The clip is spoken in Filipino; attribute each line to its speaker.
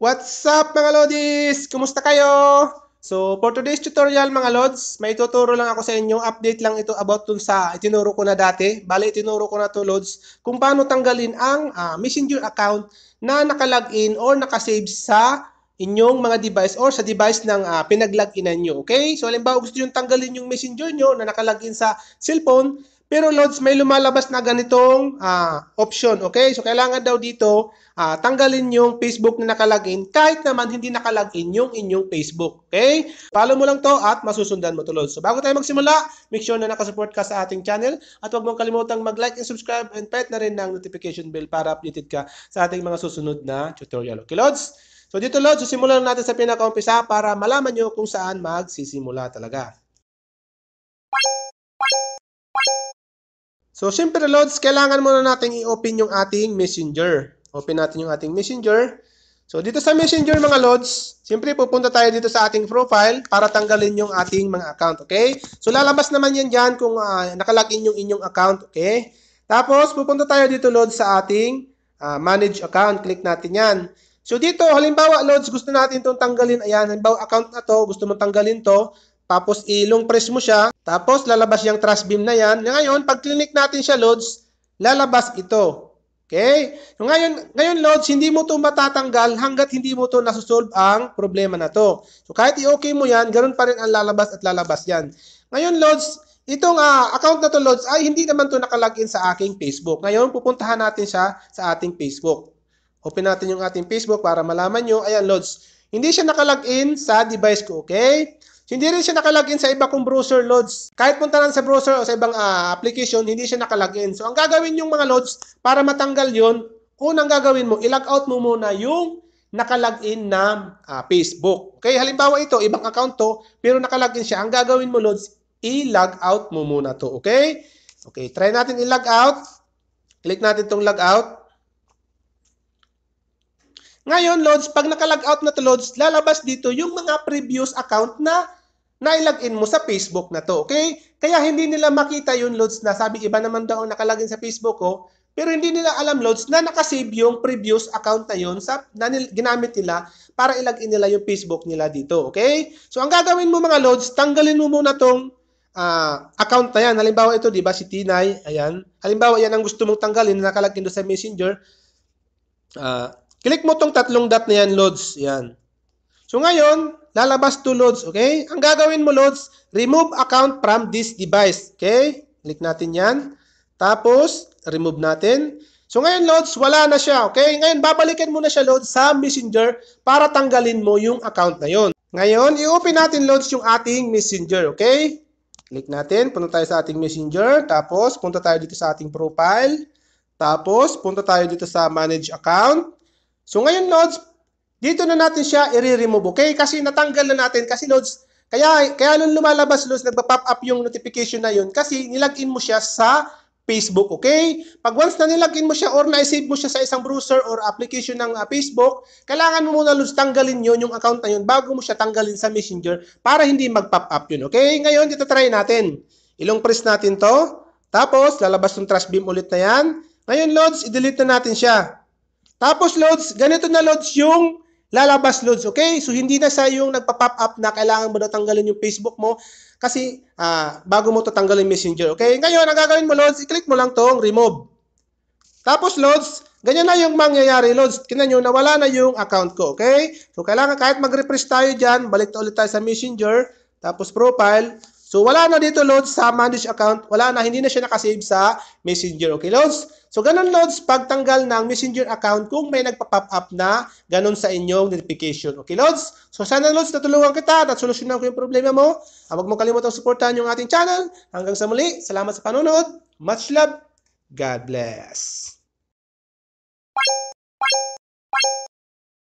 Speaker 1: What's up mga Lodis? Kumusta kayo? So for today's tutorial mga Lods, may tuturo lang ako sa inyo. Update lang ito about dun sa itinuro ko na dati. Bale itinuro ko na to Lods kung paano tanggalin ang uh, messenger account na nakalagin or nakasave sa inyong mga device or sa device ng uh, ah, pinag-loginan nyo. Okay? So halimbawa gusto nyo tanggalin yung messenger nyo na nakalagin sa cellphone, pero Lods, may lumalabas na ganitong uh, option, okay? So, kailangan daw dito uh, tanggalin yung Facebook na nakalagin kahit naman hindi nakalagin yung inyong Facebook, okay? Follow mo lang to at masusundan mo to, Lods. So, bago tayo magsimula, make sure na nakasupport ka sa ating channel at huwag mong kalimutang mag-like and subscribe and pet na rin ng notification bell para updated ka sa ating mga susunod na tutorial, okay, Lods? So, dito, Lods, so, simulan natin sa pinakaumpisa para malaman nyo kung saan magsisimula talaga. So, syempre, Lods, kailangan muna nating i-open yung ating messenger. Open natin yung ating messenger. So, dito sa messenger, mga Lods, syempre, pupunta tayo dito sa ating profile para tanggalin yung ating mga account, okay? So, lalabas naman yan dyan kung uh, nakalagin yung inyong account, okay? Tapos, pupunta tayo dito, Lods, sa ating uh, manage account. Click natin yan. So dito, halimbawa, Lods, gusto natin itong tanggalin. Ayan, halimbawa, account na to, gusto mo tanggalin to. Tapos, ilong press mo siya. Tapos lalabas yung truss beam na yan. Ngayon, pag clinic natin siya loads, lalabas ito. Okay? Ngayon, ngayon loads, hindi mo ito matatanggal hanggat hindi mo ito nasusolve ang problema na to. So kahit i-okay mo yan, ganun pa rin ang lalabas at lalabas yan. Ngayon loads, itong uh, account na to loads ay hindi naman to nakalagin sa aking Facebook. Ngayon, pupuntahan natin siya sa ating Facebook. Open natin yung ating Facebook para malaman nyo. Ayan loads, hindi siya nakalagin sa device ko. Okay? Hindi rin siya nakalagin sa iba kong browser loads. Kahit punta lang sa browser o sa ibang uh, application, hindi siya nakalagin. So, ang gagawin yung mga loads para matanggal yon unang gagawin mo, ilag out mo muna yung nakalagin na uh, Facebook. Okay, halimbawa ito, ibang account to, pero nakalagin siya. Ang gagawin mo, loads, i-log out mo muna to. Okay? Okay, try natin i-log out. Click natin tong log out. Ngayon, loads, pag nakalag out na to loads, lalabas dito yung mga previous account na na ilagin mo sa Facebook na to, okay? Kaya hindi nila makita yung loads na sabi iba naman daw nakalagin sa Facebook ko, oh. pero hindi nila alam loads na nakasave yung previous account na yun sa, na nil, ginamit nila para ilagin nila yung Facebook nila dito, okay? So ang gagawin mo mga loads, tanggalin mo muna tong uh, account na yan. Halimbawa ito, di ba, si Tinay, ayan. Halimbawa yan ang gusto mong tanggalin na nakalagin doon sa Messenger. Uh, click mo tong tatlong dot na yan, loads, ayan. So ngayon, lalabas to loads, okay? Ang gagawin mo loads, remove account from this device, okay? Click natin yan. Tapos, remove natin. So ngayon loads, wala na siya, okay? Ngayon, babalikan mo na siya loads sa messenger para tanggalin mo yung account na yon. Ngayon, i-open natin loads yung ating messenger, okay? Click natin, punta tayo sa ating messenger, tapos punta tayo dito sa ating profile, tapos punta tayo dito sa manage account. So ngayon, loads, dito na natin siya i-remove, okay? Kasi natanggal na natin, kasi Lods, kaya, kaya nung lumalabas, Lods, nagpa-pop up yung notification na yun kasi nilagin mo siya sa Facebook, okay? Pag once na nilagin mo siya or na-save mo siya sa isang browser or application ng uh, Facebook, kailangan mo muna, Lods, tanggalin yun, yung account na yun, bago mo siya tanggalin sa Messenger para hindi mag-pop up yun, okay? Ngayon, dito try natin. Ilong press natin to. Tapos, lalabas yung trash beam ulit na yan. Ngayon, Lods, i-delete na natin siya. Tapos, loads, ganito na, loads, yung lalabas loads, okay? So hindi na sa yung nagpa-pop up na kailangan mo na tanggalin yung Facebook mo kasi uh, bago mo tatanggalin Messenger, okay? Ngayon, ang gagawin mo loads, i-click mo lang tong remove. Tapos loads, ganyan na yung mangyayari loads. Tingnan niyo nawala na yung account ko, okay? So kailangan kahit mag-refresh tayo diyan, balik ulit tayo sa Messenger, tapos profile, So wala na dito loads sa manage account, wala na, hindi na siya nakasave sa messenger. Okay loads? So ganun loads pagtanggal ng messenger account kung may nagpa-pop up na ganun sa inyong notification. Okay loads? So sana loads natulungan kita at solusyonan ko yung problema mo. Ah, huwag mong kalimutang suportahan yung ating channel. Hanggang sa muli, salamat sa panonood. Much love. God bless.